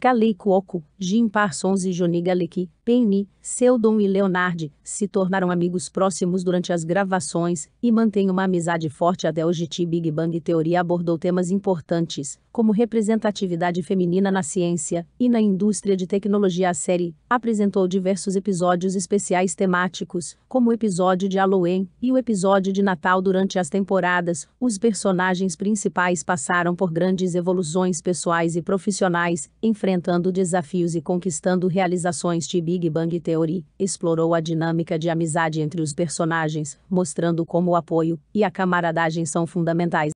Kalei Cuoco, Jim Parsons e Johnny Galecki, Penny, Seldon e Leonard, se tornaram amigos próximos durante as gravações e mantêm uma amizade forte até hoje. T Big Bang Theory abordou temas importantes, como representatividade feminina na ciência e na indústria de tecnologia. A série apresentou diversos episódios especiais temáticos, como o episódio de Halloween e o episódio de Natal durante as temporadas. Os personagens principais passaram por grandes evoluções pessoais e profissionais, enfrentando enfrentando desafios e conquistando realizações de Big Bang Theory, explorou a dinâmica de amizade entre os personagens, mostrando como o apoio e a camaradagem são fundamentais